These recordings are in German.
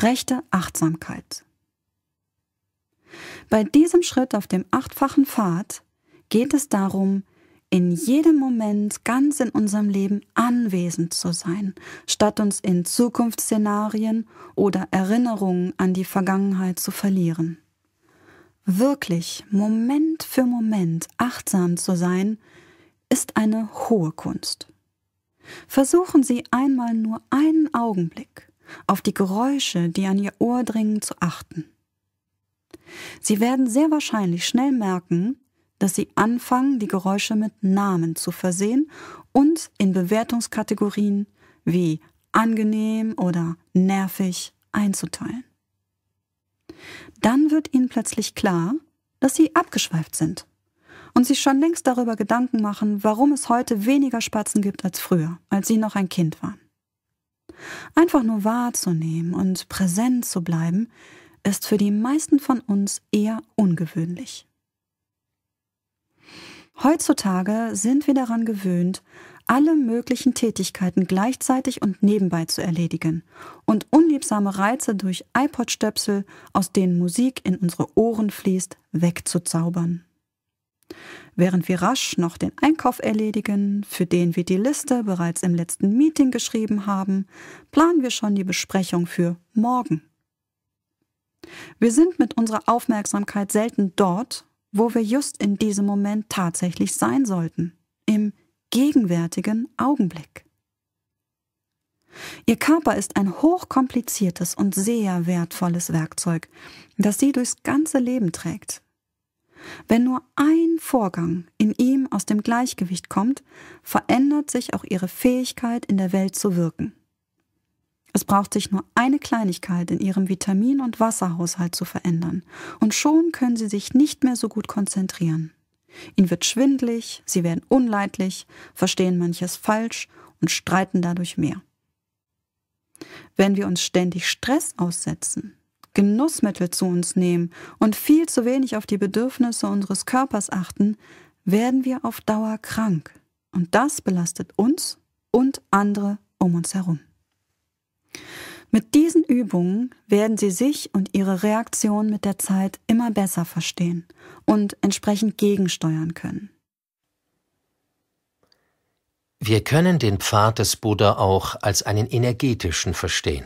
Rechte Achtsamkeit. Bei diesem Schritt auf dem achtfachen Pfad geht es darum, in jedem Moment ganz in unserem Leben anwesend zu sein, statt uns in Zukunftsszenarien oder Erinnerungen an die Vergangenheit zu verlieren. Wirklich Moment für Moment achtsam zu sein ist eine hohe Kunst. Versuchen Sie einmal nur einen Augenblick auf die Geräusche, die an Ihr Ohr dringen, zu achten. Sie werden sehr wahrscheinlich schnell merken, dass Sie anfangen, die Geräusche mit Namen zu versehen und in Bewertungskategorien wie angenehm oder nervig einzuteilen. Dann wird Ihnen plötzlich klar, dass Sie abgeschweift sind und sich schon längst darüber Gedanken machen, warum es heute weniger Spatzen gibt als früher, als sie noch ein Kind waren. Einfach nur wahrzunehmen und präsent zu bleiben, ist für die meisten von uns eher ungewöhnlich. Heutzutage sind wir daran gewöhnt, alle möglichen Tätigkeiten gleichzeitig und nebenbei zu erledigen und unliebsame Reize durch iPod-Stöpsel, aus denen Musik in unsere Ohren fließt, wegzuzaubern. Während wir rasch noch den Einkauf erledigen, für den wir die Liste bereits im letzten Meeting geschrieben haben, planen wir schon die Besprechung für morgen. Wir sind mit unserer Aufmerksamkeit selten dort, wo wir just in diesem Moment tatsächlich sein sollten, im gegenwärtigen Augenblick. Ihr Körper ist ein hochkompliziertes und sehr wertvolles Werkzeug, das sie durchs ganze Leben trägt wenn nur ein Vorgang in ihm aus dem Gleichgewicht kommt, verändert sich auch ihre Fähigkeit, in der Welt zu wirken. Es braucht sich nur eine Kleinigkeit in ihrem Vitamin- und Wasserhaushalt zu verändern, und schon können sie sich nicht mehr so gut konzentrieren. Ihnen wird schwindlig, sie werden unleidlich, verstehen manches falsch und streiten dadurch mehr. Wenn wir uns ständig Stress aussetzen, Genussmittel zu uns nehmen und viel zu wenig auf die Bedürfnisse unseres Körpers achten, werden wir auf Dauer krank. Und das belastet uns und andere um uns herum. Mit diesen Übungen werden Sie sich und Ihre Reaktion mit der Zeit immer besser verstehen und entsprechend gegensteuern können. Wir können den Pfad des Buddha auch als einen energetischen verstehen.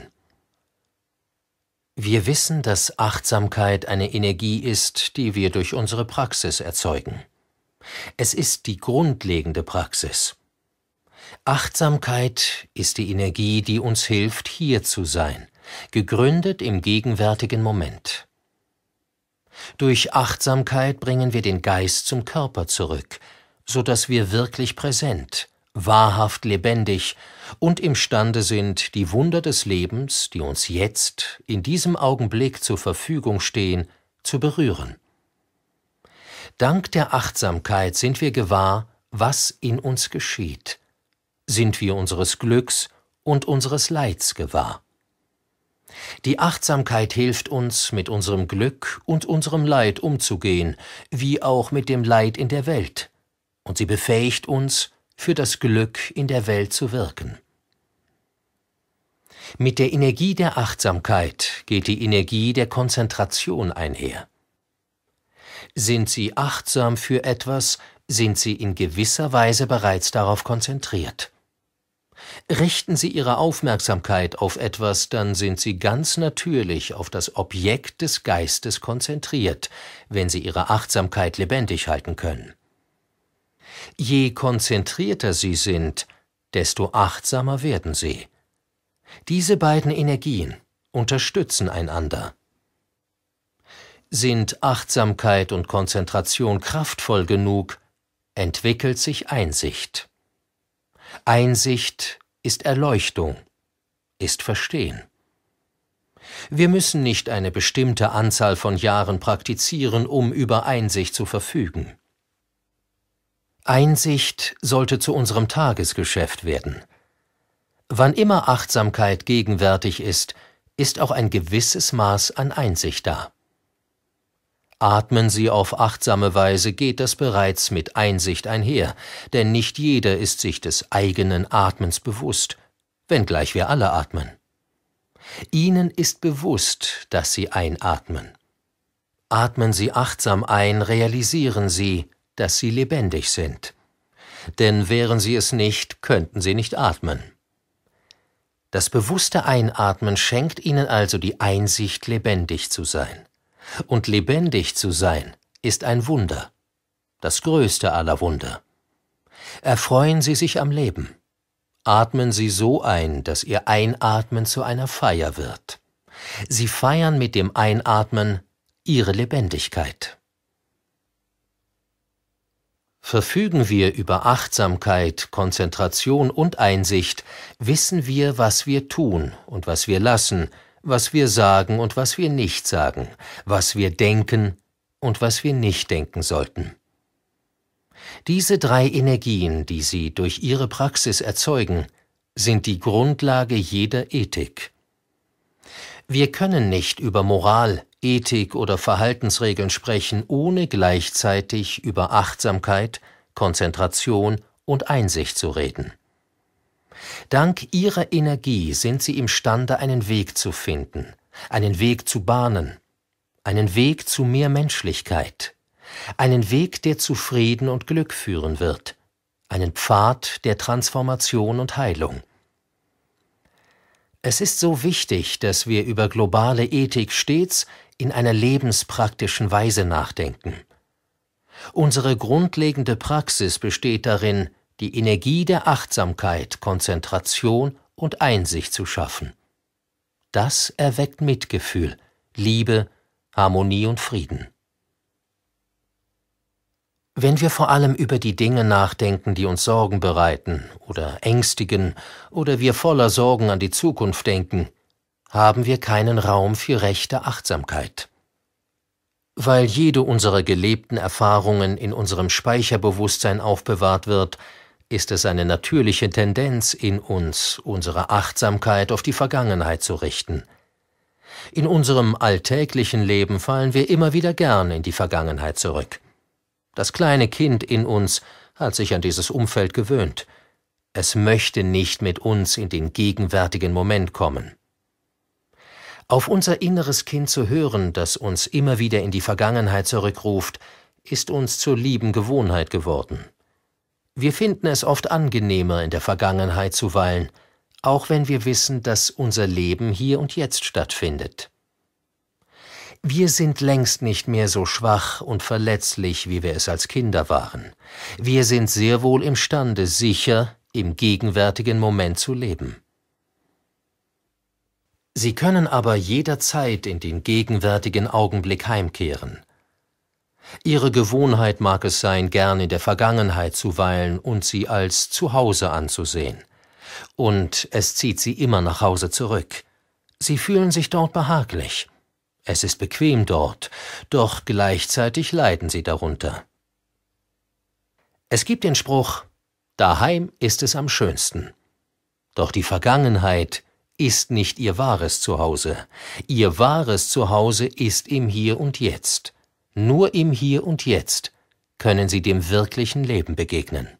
Wir wissen, dass Achtsamkeit eine Energie ist, die wir durch unsere Praxis erzeugen. Es ist die grundlegende Praxis. Achtsamkeit ist die Energie, die uns hilft, hier zu sein, gegründet im gegenwärtigen Moment. Durch Achtsamkeit bringen wir den Geist zum Körper zurück, so dass wir wirklich präsent, wahrhaft lebendig und imstande sind, die Wunder des Lebens, die uns jetzt, in diesem Augenblick zur Verfügung stehen, zu berühren. Dank der Achtsamkeit sind wir gewahr, was in uns geschieht, sind wir unseres Glücks und unseres Leids gewahr. Die Achtsamkeit hilft uns, mit unserem Glück und unserem Leid umzugehen, wie auch mit dem Leid in der Welt, und sie befähigt uns, für das Glück in der Welt zu wirken. Mit der Energie der Achtsamkeit geht die Energie der Konzentration einher. Sind Sie achtsam für etwas, sind Sie in gewisser Weise bereits darauf konzentriert. Richten Sie Ihre Aufmerksamkeit auf etwas, dann sind Sie ganz natürlich auf das Objekt des Geistes konzentriert, wenn Sie Ihre Achtsamkeit lebendig halten können. Je konzentrierter sie sind, desto achtsamer werden sie. Diese beiden Energien unterstützen einander. Sind Achtsamkeit und Konzentration kraftvoll genug, entwickelt sich Einsicht. Einsicht ist Erleuchtung, ist Verstehen. Wir müssen nicht eine bestimmte Anzahl von Jahren praktizieren, um über Einsicht zu verfügen. Einsicht sollte zu unserem Tagesgeschäft werden. Wann immer Achtsamkeit gegenwärtig ist, ist auch ein gewisses Maß an Einsicht da. Atmen Sie auf achtsame Weise, geht das bereits mit Einsicht einher, denn nicht jeder ist sich des eigenen Atmens bewusst, wenngleich wir alle atmen. Ihnen ist bewusst, dass Sie einatmen. Atmen Sie achtsam ein, realisieren Sie, dass sie lebendig sind. Denn wären sie es nicht, könnten sie nicht atmen. Das bewusste Einatmen schenkt ihnen also die Einsicht, lebendig zu sein. Und lebendig zu sein ist ein Wunder, das größte aller Wunder. Erfreuen Sie sich am Leben. Atmen Sie so ein, dass Ihr Einatmen zu einer Feier wird. Sie feiern mit dem Einatmen Ihre Lebendigkeit. Verfügen wir über Achtsamkeit, Konzentration und Einsicht, wissen wir, was wir tun und was wir lassen, was wir sagen und was wir nicht sagen, was wir denken und was wir nicht denken sollten. Diese drei Energien, die Sie durch Ihre Praxis erzeugen, sind die Grundlage jeder Ethik. Wir können nicht über Moral, Ethik oder Verhaltensregeln sprechen, ohne gleichzeitig über Achtsamkeit, Konzentration und Einsicht zu reden. Dank ihrer Energie sind sie imstande, einen Weg zu finden, einen Weg zu bahnen, einen Weg zu mehr Menschlichkeit, einen Weg, der zu Frieden und Glück führen wird, einen Pfad der Transformation und Heilung. Es ist so wichtig, dass wir über globale Ethik stets in einer lebenspraktischen Weise nachdenken. Unsere grundlegende Praxis besteht darin, die Energie der Achtsamkeit, Konzentration und Einsicht zu schaffen. Das erweckt Mitgefühl, Liebe, Harmonie und Frieden. Wenn wir vor allem über die Dinge nachdenken, die uns Sorgen bereiten oder ängstigen oder wir voller Sorgen an die Zukunft denken, haben wir keinen Raum für rechte Achtsamkeit. Weil jede unserer gelebten Erfahrungen in unserem Speicherbewusstsein aufbewahrt wird, ist es eine natürliche Tendenz in uns, unsere Achtsamkeit auf die Vergangenheit zu richten. In unserem alltäglichen Leben fallen wir immer wieder gern in die Vergangenheit zurück. Das kleine Kind in uns hat sich an dieses Umfeld gewöhnt. Es möchte nicht mit uns in den gegenwärtigen Moment kommen. Auf unser inneres Kind zu hören, das uns immer wieder in die Vergangenheit zurückruft, ist uns zur lieben Gewohnheit geworden. Wir finden es oft angenehmer, in der Vergangenheit zu weilen, auch wenn wir wissen, dass unser Leben hier und jetzt stattfindet. Wir sind längst nicht mehr so schwach und verletzlich, wie wir es als Kinder waren. Wir sind sehr wohl imstande, sicher im gegenwärtigen Moment zu leben. Sie können aber jederzeit in den gegenwärtigen Augenblick heimkehren. Ihre Gewohnheit mag es sein, gern in der Vergangenheit zu weilen und sie als Zuhause anzusehen. Und es zieht sie immer nach Hause zurück. Sie fühlen sich dort behaglich. Es ist bequem dort, doch gleichzeitig leiden sie darunter. Es gibt den Spruch, daheim ist es am schönsten. Doch die Vergangenheit ist nicht ihr wahres Zuhause. Ihr wahres Zuhause ist im Hier und Jetzt. Nur im Hier und Jetzt können sie dem wirklichen Leben begegnen.